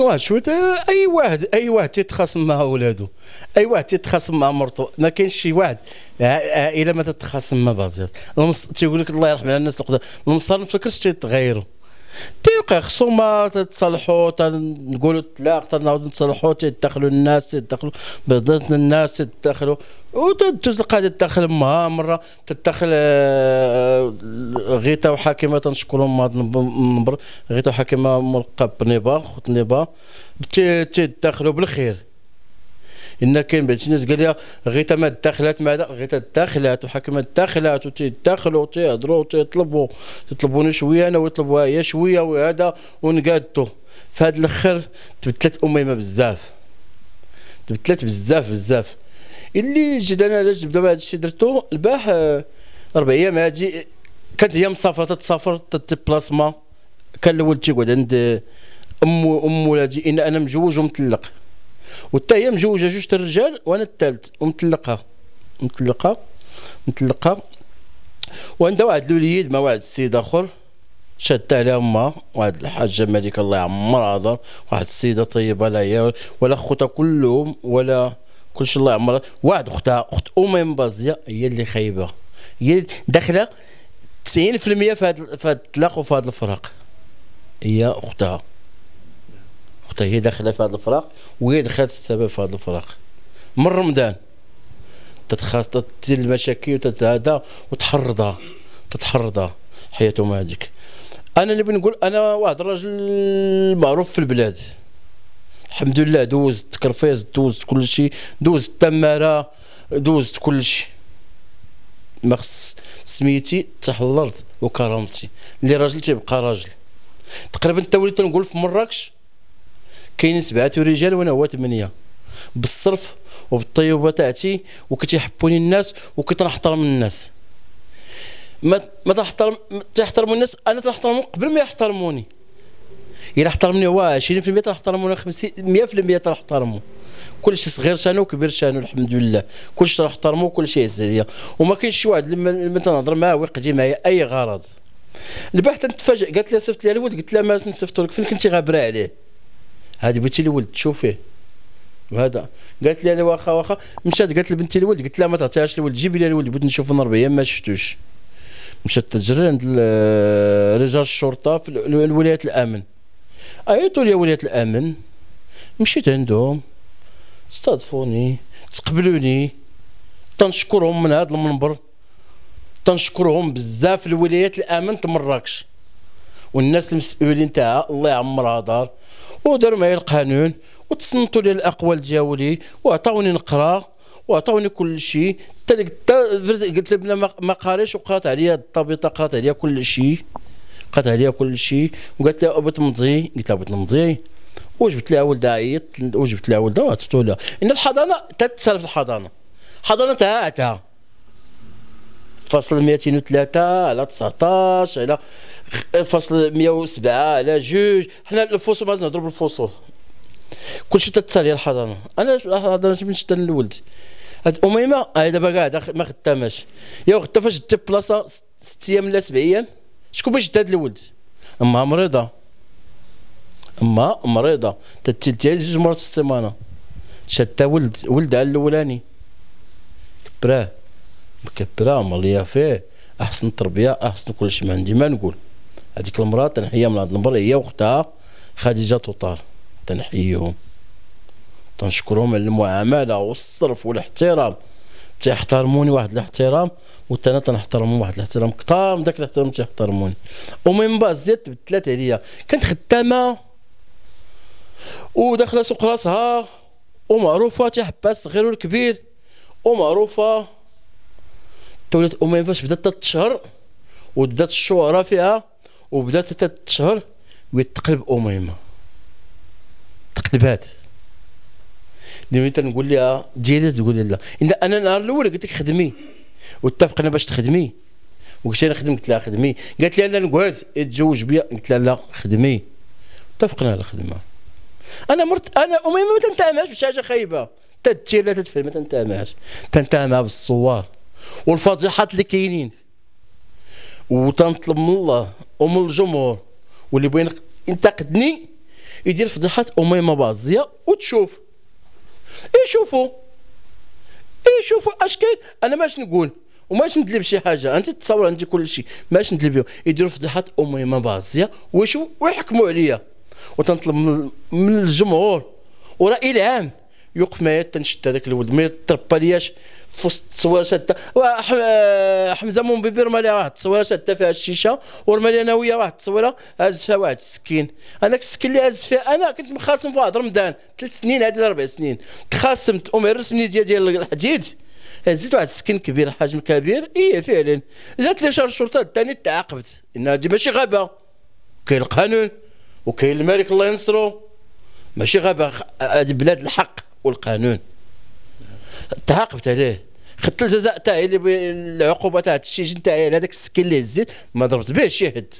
واحد شويه اي واحد اي واحد تيتخاصم مع ولادو اي واحد تيتخاصم مع مرتو ما كاينش شي واحد عائله ما تتخاصم مع بعضها تيقول لك الله يرحم على الناس القدام المصارف في الكرش تيتغيروا خصو ما تتصلحوا تنقولو طلاق تنهضوا نتصلحو تيدخلو الناس تيدخلو بضد الناس تيدخلو وتدوز القضيه تدخل مها مره تدخل آه، غيتا وحاكمه تنشكرهم هاد غيتا وحاكمه ملقب بنيبه خوت نيبا تيدخلو بالخير ان كاين بعض الناس قال لها غير تما تدخلات ماذا غير تدخلات وحكم تدخلات وتيدخلوا وتيهضروا وتيطلبوا تطلبوني شويه انا ويطلبوها هي شويه وهذا ونقادتو في هذا الاخر تبتلت اميمه بزاف تبتلت بزاف بزاف اللي جد انا علاش نبدا بهذا الشيء درتو البارح آه، اربع ايام هادي كانت هي مسافره تتسافر تتبلاسما كان الولد تيقعد عند ام ام ولادي ان انا مجوج ومطلق وتا هي مجوجه جوج الرجال وانا الثالث ومطلقها مطلقها مطلقها وعندها واحد الوليد مع واحد السيد اخر شدت عليها امها واحد الحاجه مالك الله يعمرها دار واحد السيده طيبه لا هي ولا خوتها كلهم ولا كلشي الله يعمرها واحد اختها اخت امي مبازيه هي اللي خايبه هي داخله 90% في هذا الطلاق وفي هذا الفراق هي اختها وقتها هي داخله في هذا الفراق وهي دخلت السبب في هذا الفراق من رمضان تزيد المشاكل وتتهدى وتحرضها تتحرضها حياته ما هذيك انا اللي بنقول انا واحد الراجل معروف في البلاد الحمد لله دوزت كرفيز دوزت كل شيء دوزت تماره دوزت كل شيء ما خص سميتي تحلرت وكرامتي اللي راجل تيبقى راجل تقريبا انت وليت نقول في مراكش كاينين سبعه رجال وانا هو ثمانيه بالصرف وبالطيبه تاعتي وكتيحبوني الناس وكتنحترم الناس ما ما تحترم تحترموا الناس انا تنحترمهم قبل ما يحترموني الا احترمني هو 20% تنحترمو انا 100% تنحترمو كلشي صغير شانو وكبير شانو الحمد لله كلشي تنحترمو وكلشي يعز عليا وما كاينش شي واحد لما تنهضر معاه ويقضي معايا اي غرض البحث تنتفاجئ قالت لي صيفط لي الولد قلت لها ما نصيفطو لك فين كنتي غابره عليه هاد بغيتي الولد تشوفيه وهذا قالت لي واخا واخا مشات قالت لبنتي الولد قلت لها ما تعطيهاش الولد جيبي لي الولد بغيت نشوفو نهار ايام ما شفتوش مشات تجري عند رجال الشرطه في ولايه الامن عيطوا لي ولايه الامن مشيت عندهم استضفوني تقبلوني تنشكرهم من هذا المنبر تنشكرهم بزاف الولايات الامن مراكش والناس المسؤولين تاعها الله يعمرها دار ودار معايا القانون وتصنتوا لي الاقوال دياولي وعطاوني نقرا وعطاوني كل شيء حتى قلت لبنا ما قاريش وقرات عليا الطبيطه قرات عليا كل شيء قرات عليا كل شيء وقالت لها بغيت نمضي قلت لها بغيت نمضي وجبت لها ولدها عيطت وجبت لها ولدها وعطيتو لها ان الحضانه تتسال في الحضانه حضانه تاعها فصل 203 على 19 على فصل 107 على جوج حنا الفصول بغيت نهضروا بالفصول كلشي تتسالي الحضانه انا الحضانه من شتا الولد هاد اميمه هاي دابا كاع ما خداماش يا وخدها فاش جبت بلاصه ست ايام ولا سبع ايام شكون باش جداد الولد امها مريضه امها مريضه تتلتيها جوج مرات في السيمانه شتا ولد ولدها الاولاني كبراه مكبره مليا فيه احسن تربيه احسن كل شيء ما عندي ما نقول هذيك المراه تنحيها من هذا المبر هي واختها خديجه طوطار تنحيهم تنشكرهم على المعامله والصرف والاحترام تيحترموني واحد الاحترام وانا تنحترم واحد الاحترام كثار من داك الاحترام تيحترموني ومن بعد زيد تبدلات عليا كانت خدامه وداخله سوق راسها ومعروفه تيحبها الصغير والكبير ومعروفه تولات فاش بدات تتشهر وبدات الشهرة فيها وبدات تتشهر ويتقلب اميمه تقلبات ديما تنقول لها ديالي تقول لي لا انا النهار الاول قلت لك خدمي واتفقنا باش تخدمي وقلت لها نخدم قلت لها خدمي قالت لي لا نقعد يتزوج بيا قلت لها لا خدمي اتفقنا على الخدمه انا مرت انا اميمه ما تنتهمهاش بشي حاجه خايبه تتشي لا تتفهم ما تنتهمهاش تنتهمها بالصوار والفضيحات اللي كاينين وتنطلب من الله ومن الجمهور واللي بغينا ينتقدني يدير فضيحات اميمه بازيه وتشوف يشوفوا يشوفوا اش كاين انا ماش نقول وماش ندلي بشي حاجه انت تصور عندي كل شيء ماش ندلي بهم يديروا فضيحات اميمه بازيه ويشوفوا ويحكموا عليا وتنطلب من الجمهور والراي العام يوقف معايا تنشد هذاك الولد ما يتربى لياش في وسط التصويره شاده حمزه مومبيبي رمى لي راه التصويره شاده فيها الشيشه ورمى لي انا وياه راه التصويره هز فيها واحد السكين هذاك السكين اللي هز فيها انا كنت مخاصم في واحد رمضان ثلاث سنين هذه اربع سنين تخاصمت امي الرسميه ديال ديال الحديد هزيت واحد السكين كبير حجم كبير اي فعلا جات لي شهر الشرطه الثاني تعاقبت ان هذه ماشي غابه كاين القانون وكاين الملك الله ينصرو ماشي غابه هذه بلاد الحق والقانون تعاقبت عليه خدت الجزاء تاعي اللي العقوبه تاع السجن تاعي على هذاك السكين اللي هزيت ما ضربت به شي حد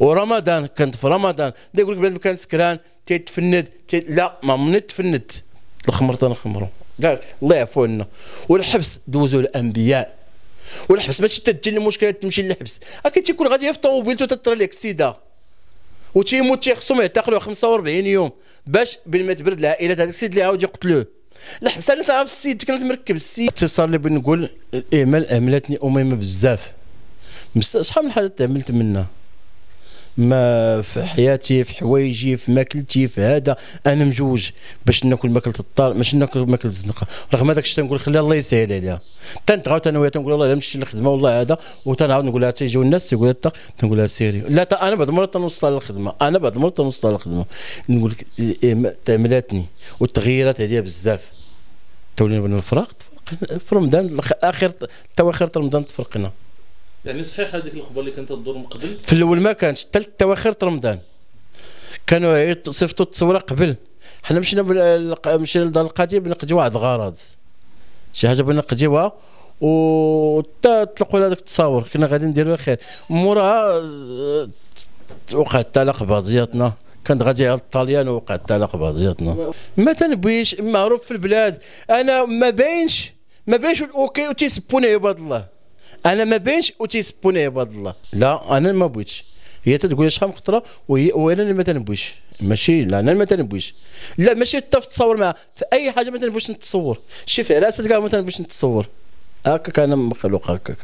ورمضان كنت في رمضان يقول لك بنادم كان سكران تيتفند تيت لا ما مني تفند الخمر تنخمرو كاع الله يعفو لنا والحبس دوزو الانبياء والحبس ماشي تجي المشكله تمشي للحبس اكيد تيكون غادي في طوبيلته تطرى لك السيده وتيموت تيخصهم يعتقلوه 45 يوم باش بين ما تبرد العائله تاع السيد اللي عاود يقتلوه الحبس انا تعرف السيد كانت مركب السيد اتصال اللي بنقول الاهمال اهملتني اميمه بزاف شحال من حاجه تعملت منها ما في حياتي في حوايجي في ماكلتي في هذا انا مجوج باش ناكل ماكله الدار باش ناكل ماكله الزنقه رغم هذاك الشيء تنقول خلي الله يسهل عليها تنتغاو انا وياها تنقول والله نمشي للخدمه والله هذا وتنعاود نقول لها تيجيو الناس تيقول لها تنقول لها سيري لا انا بعض المرات تنوصل للخدمه انا بعض المرات تنوصل للخدمه نقول لك إيه، إيه، تعملاتني وتغيرات عليا بزاف تولينا بين الفراق في رمضان اخر توا اخر رمضان تفرقنا يعني صحيح هذيك الخبر اللي كانت تدور من قبل في الاول ما كانش حتى التواخر رمضان كانوا يصيفطوا التصويره قبل حنا مشينا مشينا لدار القضيب بنقضي واحد الغرض شي حاجه بغينا نقضيوها و تطلقوا لنا داك التصاور كنا غادي نديروا خير موراها آه، وقعت الطلاق بعضياتنا كانت غادي على الطليان ووقع الطلاق بعضياتنا ما تنبغيش معروف في البلاد انا ما باينش ما باينش اوكي وتيسبوني عباد الله انا ما بينش وتيسبوني عباد الله لا انا ما بغيتش هي تتقول شحال من خطره وهي وانا ما تنبغيش ماشي لا انا ما تنبغيش لا ماشي حتى في التصور معها في اي حاجه ما تنبغيش نتصور شي فعلات كاع ما تنبغيش نتصور هكاك انا مخلوق هكاك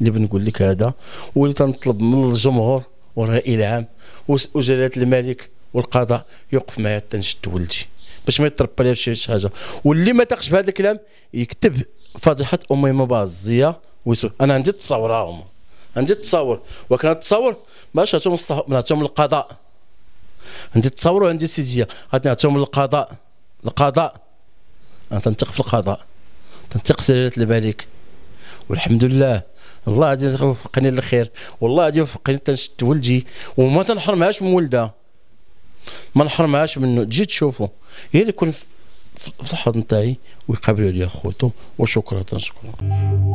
اللي بنقول لك هذا واللي تنطلب من الجمهور والرأي العام وجلاله الملك والقضاء يوقف معايا حتى نشد ولدي باش ما يتربى لي شي حاجه واللي ما تاقش بهذا الكلام يكتب فضيحه امي مبازيه ويسو انا عندي تصور هما عندي تصور ولكن التصاور التصور ما عطيتهم نعطيهم القضاء عندي تصور وعندي سيديه غادي نعطيهم القضاء القضاء انا تنثق في القضاء تنثق في سلالة الملك والحمد لله الله غادي يوفقني للخير والله غادي يوفقني تنشد ولدي وما تنحرمهاش من ولدها ما نحرمهاش منه تجي تشوفو هي اللي يكون في الحضن تاعي ويقابلوا لي خوتو وشكرا تنشكرو